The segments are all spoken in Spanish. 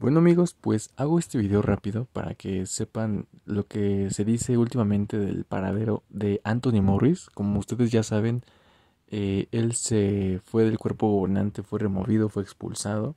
Bueno amigos, pues hago este video rápido para que sepan lo que se dice últimamente del paradero de Anthony Morris. Como ustedes ya saben, eh, él se fue del cuerpo gobernante, fue removido, fue expulsado.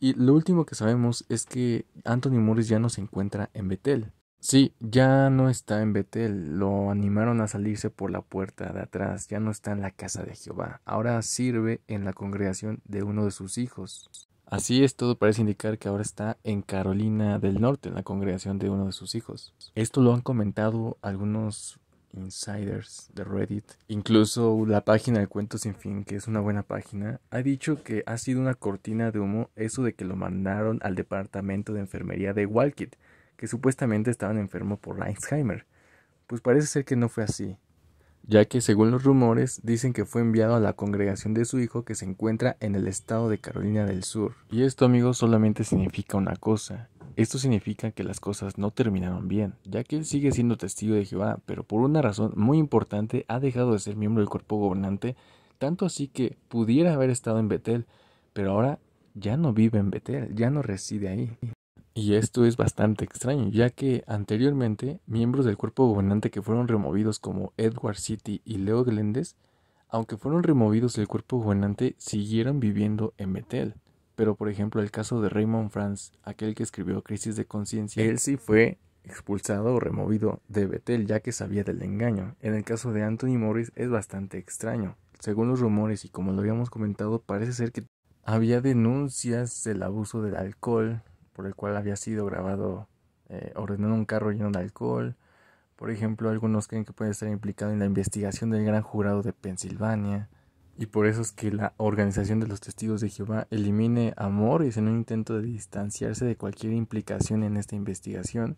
Y lo último que sabemos es que Anthony Morris ya no se encuentra en Betel. Sí, ya no está en Betel, lo animaron a salirse por la puerta de atrás, ya no está en la casa de Jehová, ahora sirve en la congregación de uno de sus hijos. Así es, todo parece indicar que ahora está en Carolina del Norte, en la congregación de uno de sus hijos. Esto lo han comentado algunos insiders de Reddit, incluso la página de Cuentos Sin Fin, que es una buena página, ha dicho que ha sido una cortina de humo eso de que lo mandaron al departamento de enfermería de Walkit, que supuestamente estaban enfermo por Alzheimer. Pues parece ser que no fue así ya que según los rumores dicen que fue enviado a la congregación de su hijo que se encuentra en el estado de Carolina del Sur. Y esto amigos solamente significa una cosa, esto significa que las cosas no terminaron bien, ya que él sigue siendo testigo de Jehová, pero por una razón muy importante ha dejado de ser miembro del cuerpo gobernante, tanto así que pudiera haber estado en Betel, pero ahora ya no vive en Betel, ya no reside ahí. Y esto es bastante extraño, ya que anteriormente miembros del cuerpo gobernante que fueron removidos como Edward City y Leo Glendes, aunque fueron removidos del cuerpo gobernante, siguieron viviendo en Betel. Pero por ejemplo el caso de Raymond Franz, aquel que escribió Crisis de Conciencia, él sí fue expulsado o removido de Betel ya que sabía del engaño. En el caso de Anthony Morris es bastante extraño. Según los rumores y como lo habíamos comentado, parece ser que había denuncias del abuso del alcohol, por el cual había sido grabado eh, ordenando un carro lleno de alcohol. Por ejemplo, algunos creen que puede estar implicado en la investigación del gran jurado de Pensilvania. Y por eso es que la Organización de los Testigos de Jehová elimine a Morris en un intento de distanciarse de cualquier implicación en esta investigación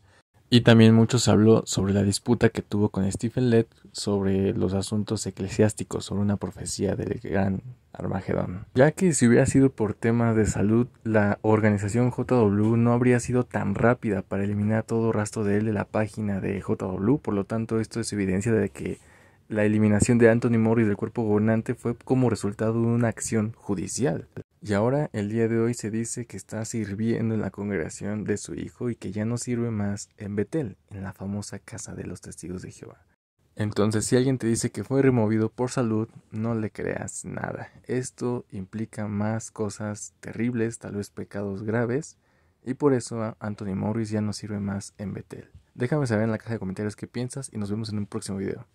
y también muchos habló sobre la disputa que tuvo con Stephen Led sobre los asuntos eclesiásticos, sobre una profecía del gran Armagedón. Ya que si hubiera sido por temas de salud, la organización JW no habría sido tan rápida para eliminar todo rastro de él de la página de JW, por lo tanto esto es evidencia de que la eliminación de Anthony Morris del cuerpo gobernante fue como resultado de una acción judicial. Y ahora el día de hoy se dice que está sirviendo en la congregación de su hijo y que ya no sirve más en Betel, en la famosa casa de los testigos de Jehová. Entonces, si alguien te dice que fue removido por salud, no le creas nada. Esto implica más cosas terribles, tal vez pecados graves, y por eso ah, Anthony Morris ya no sirve más en Betel. Déjame saber en la caja de comentarios qué piensas y nos vemos en un próximo video.